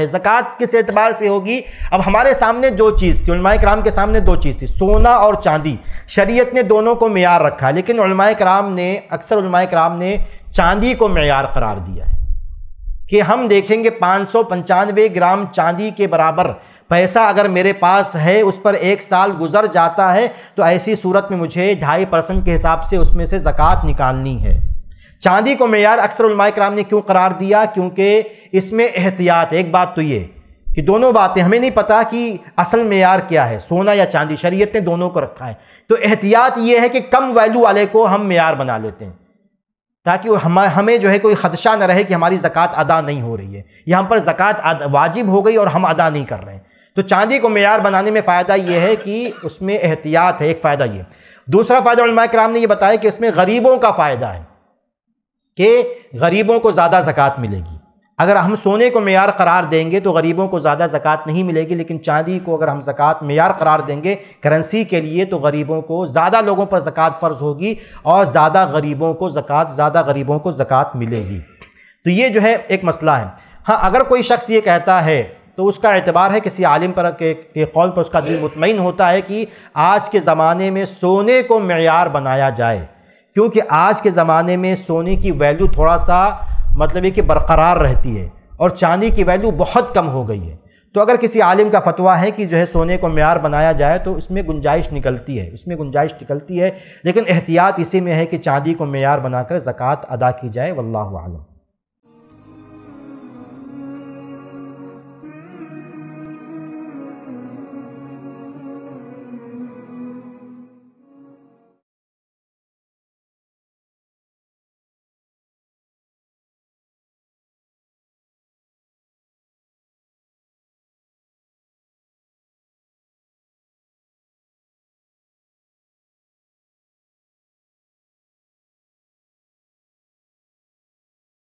जक़ात किस एतबार से होगी अब हमारे सामने दो चीज़ थी कराम के सामने दो चीज़ थी सोना और चांदी शरीयत ने दोनों को मैार रखा लेकिन कराम ने अक्सर कराम ने चांदी को मैार करार दिया है कि हम देखेंगे पाँच सौ पंचानवे ग्राम चांदी के बराबर पैसा अगर मेरे पास है उस पर एक साल गुजर जाता है तो ऐसी सूरत में मुझे ढाई परसेंट के हिसाब से उसमें से ज़क़़त निकालनी है चांदी को मैार अक्सर कराम ने क्यों करार दिया क्योंकि इसमें एहतियात एक बात तो ये कि दोनों बातें हमें नहीं पता कि असल मैार क्या है सोना या चांदी शरीयत ने दोनों को रखा है तो एहतियात ये है कि कम वैल्यू वाले को हम मैार बना लेते हैं ताकि हम हमें जो है कोई ख़दशा न रहे कि हमारी ज़क़़त अदा नहीं हो रही है यहाँ पर ज़क़़त वाजिब हो गई और हम अदा नहीं कर रहे हैं तो चांदी को मैार बनाने में फ़ायदा ये है कि उसमें एहतियात है एक फ़ायदा ये दूसरा फ़ायदा कराम ने यह बताया कि इसमें गरीबों का फ़ायदा है कि गरीबों को ज़्यादा ज़क़़त मिलेगी अगर हम सोने को मैार करार देंगे तो गरीबों को ज़्यादा ज़क़़त नहीं मिलेगी लेकिन चांदी को अगर हम ज़क़़त मैार करार देंगे करेंसी के लिए तो गरीबों को ज़्यादा लोगों पर ज़क़़त फ़र्ज़ होगी और ज़्यादा गरीबों को ज़क़़त ज़्यादा गरीबों को ज़क़़त मिलेगी तो ये जो है एक मसला है हाँ अगर कोई शख्स ये कहता है तो उसका एतबार है किसी आलिम पर के, के कौल पर उसका दिल मुतमिन होता है कि आज के ज़माने में सोने को मैार बनाया जाए क्योंकि आज के ज़माने में सोने की वैल्यू थोड़ा सा मतलब ये कि बरकरार रहती है और चांदी की वैल्यू बहुत कम हो गई है तो अगर किसी आलिम का फतवा है कि जो है सोने को मैार बनाया जाए तो इसमें गुंजाइश निकलती है इसमें गुंजाइश निकलती है लेकिन एहतियात इसी में है कि चांदी को मैार बनाकर ज़क़़त अदा की जाए वल्लम